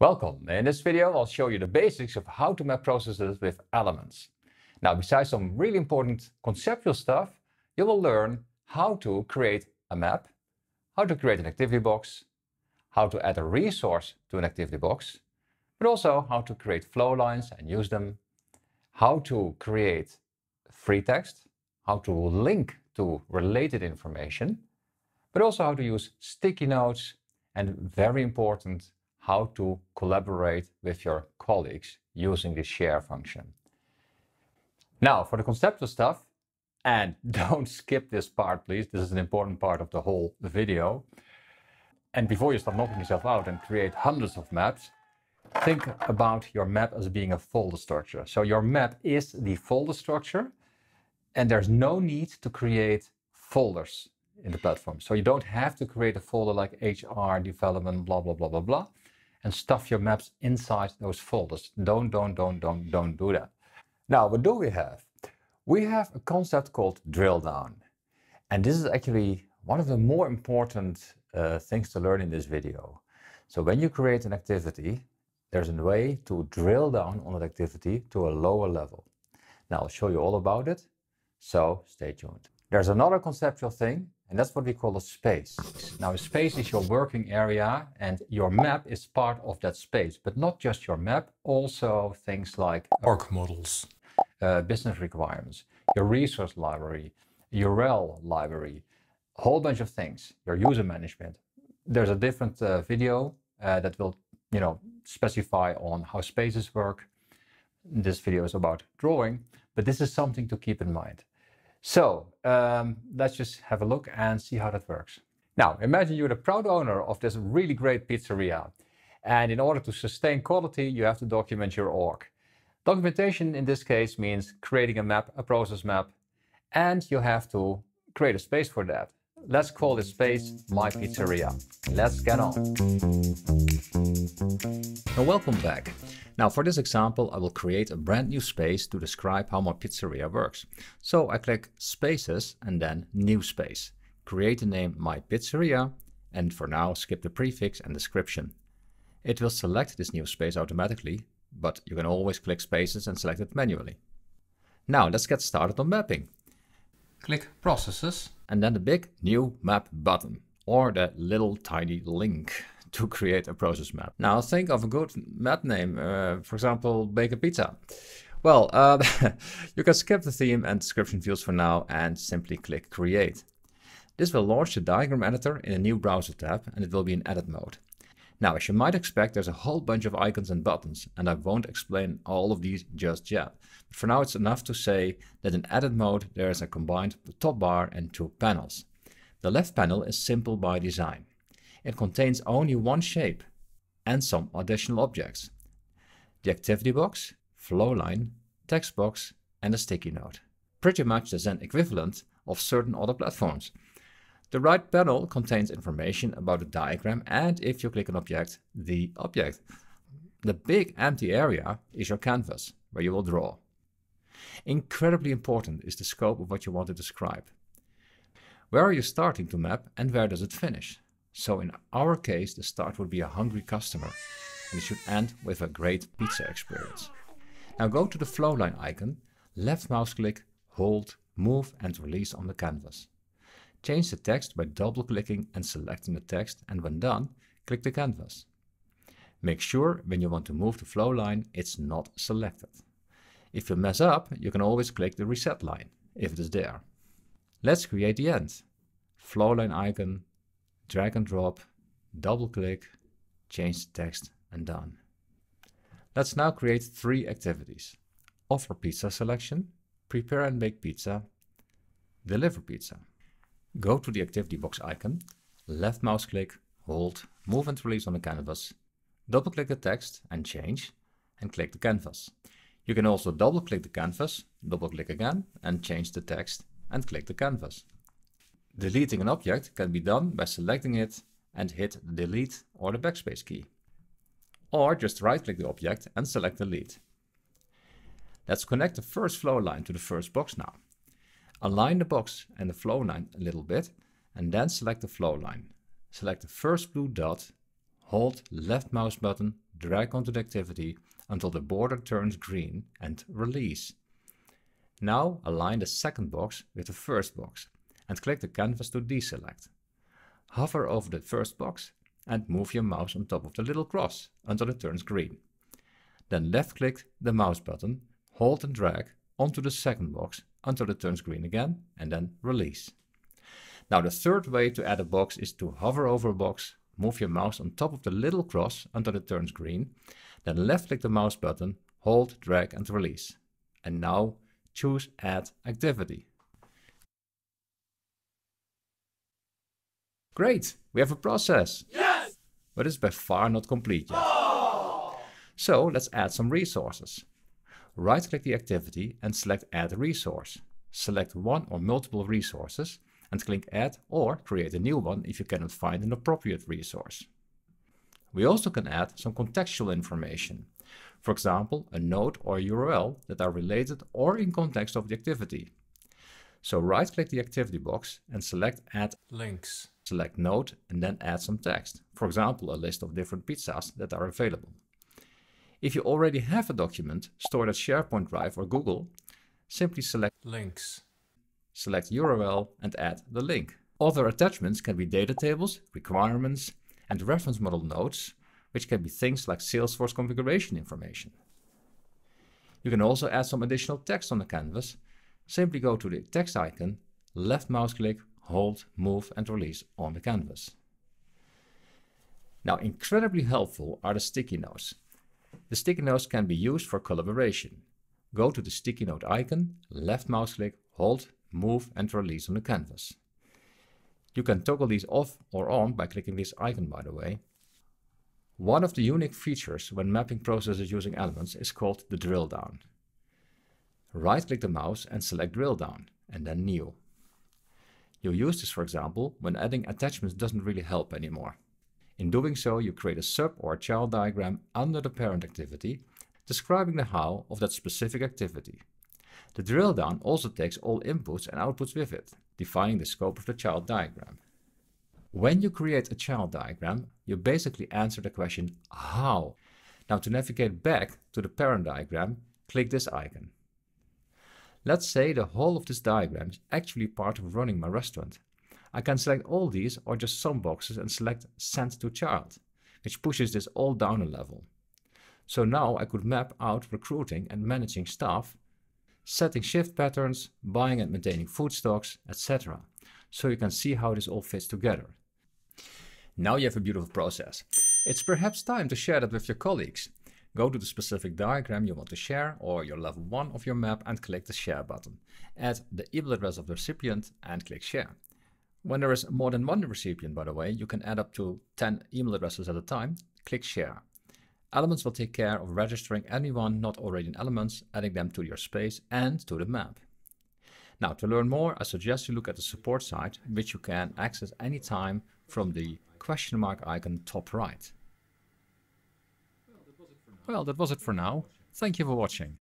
Welcome! In this video I'll show you the basics of how to map processes with elements. Now besides some really important conceptual stuff, you will learn how to create a map, how to create an activity box, how to add a resource to an activity box, but also how to create flow lines and use them, how to create free text, how to link to related information, but also how to use sticky notes and very important how to collaborate with your colleagues using the share function. Now, for the conceptual stuff, and don't skip this part, please. This is an important part of the whole video. And before you start knocking yourself out and create hundreds of maps, think about your map as being a folder structure. So your map is the folder structure, and there's no need to create folders in the platform. So you don't have to create a folder like HR, development, blah, blah, blah, blah, blah and stuff your maps inside those folders. Don't, don't, don't, don't, don't do that. Now, what do we have? We have a concept called drill down. And this is actually one of the more important uh, things to learn in this video. So when you create an activity, there's a way to drill down on that activity to a lower level. Now I'll show you all about it, so stay tuned. There's another conceptual thing and that's what we call a space. Now, a space is your working area, and your map is part of that space, but not just your map, also things like uh, org models, uh, business requirements, your resource library, URL library, a whole bunch of things, your user management. There's a different uh, video uh, that will, you know, specify on how spaces work. This video is about drawing, but this is something to keep in mind. So um, let's just have a look and see how that works. Now, imagine you're the proud owner of this really great pizzeria. And in order to sustain quality, you have to document your org. Documentation in this case means creating a map, a process map, and you have to create a space for that. Let's call this space My Pizzeria. Let's get on. Now welcome back. Now for this example, I will create a brand new space to describe how my pizzeria works. So I click Spaces and then New Space. Create the name My Pizzeria and for now skip the prefix and description. It will select this new space automatically, but you can always click Spaces and select it manually. Now let's get started on mapping. Click Processes and then the big new map button or the little tiny link to create a process map. Now think of a good map name, uh, for example, bake a pizza. Well, uh, you can skip the theme and description fields for now and simply click create. This will launch the diagram editor in a new browser tab and it will be in edit mode. Now, as you might expect, there's a whole bunch of icons and buttons, and I won't explain all of these just yet. But for now, it's enough to say that in edit mode, there is a combined top bar and two panels. The left panel is simple by design. It contains only one shape and some additional objects. The activity box, flow line, text box, and a sticky note. Pretty much the Zen equivalent of certain other platforms, the right panel contains information about the diagram and if you click an object, the object. The big empty area is your canvas, where you will draw. Incredibly important is the scope of what you want to describe. Where are you starting to map and where does it finish? So in our case, the start would be a hungry customer and it should end with a great pizza experience. Now go to the flowline icon, left mouse click, hold, move and release on the canvas. Change the text by double-clicking and selecting the text and when done, click the canvas. Make sure when you want to move the flow line, it's not selected. If you mess up, you can always click the reset line, if it is there. Let's create the end. Flow line icon, drag and drop, double click, change the text and done. Let's now create three activities. Offer pizza selection, prepare and bake pizza, deliver pizza. Go to the activity box icon, left mouse click, hold, move and release on the canvas, double click the text and change, and click the canvas. You can also double click the canvas, double click again and change the text and click the canvas. Deleting an object can be done by selecting it and hit the delete or the backspace key. Or just right click the object and select delete. Let's connect the first flow line to the first box now. Align the box and the flow line a little bit and then select the flow line. Select the first blue dot, hold left mouse button, drag onto the activity until the border turns green and release. Now align the second box with the first box and click the canvas to deselect. Hover over the first box and move your mouse on top of the little cross until it turns green. Then left click the mouse button, hold and drag onto the second box until it turns green again and then release. Now the third way to add a box is to hover over a box, move your mouse on top of the little cross until it turns green, then left click the mouse button, hold, drag and release. And now choose add activity. Great, we have a process. Yes! But it's by far not complete yet. Oh! So let's add some resources right-click the activity and select Add Resource. Select one or multiple resources and click Add or create a new one if you cannot find an appropriate resource. We also can add some contextual information, for example, a node or URL that are related or in context of the activity. So right-click the activity box and select Add Links. Select Node and then add some text, for example, a list of different pizzas that are available. If you already have a document stored at SharePoint Drive or Google, simply select Links, select URL and add the link. Other attachments can be data tables, requirements, and reference model notes, which can be things like Salesforce configuration information. You can also add some additional text on the canvas. Simply go to the text icon, left mouse click, hold, move and release on the canvas. Now incredibly helpful are the sticky notes. The sticky notes can be used for collaboration. Go to the sticky note icon, left mouse click, hold, move and release on the canvas. You can toggle these off or on by clicking this icon by the way. One of the unique features when mapping processes using elements is called the drill down. Right click the mouse and select drill down and then new. You'll use this for example when adding attachments doesn't really help anymore. In doing so, you create a sub or child diagram under the parent activity, describing the how of that specific activity. The drill down also takes all inputs and outputs with it, defining the scope of the child diagram. When you create a child diagram, you basically answer the question how. Now to navigate back to the parent diagram, click this icon. Let's say the whole of this diagram is actually part of running my restaurant. I can select all these or just some boxes and select Send to Child, which pushes this all down a level. So now I could map out recruiting and managing staff, setting shift patterns, buying and maintaining food stocks, etc. So you can see how this all fits together. Now you have a beautiful process. It's perhaps time to share that with your colleagues. Go to the specific diagram you want to share or your level 1 of your map and click the share button. Add the email address of the recipient and click share. When there is more than one recipient, by the way, you can add up to 10 email addresses at a time. Click Share. Elements will take care of registering anyone not already in Elements, adding them to your space and to the map. Now, to learn more, I suggest you look at the support site, which you can access anytime from the question mark icon top right. Well, that was it for now. Thank you for watching.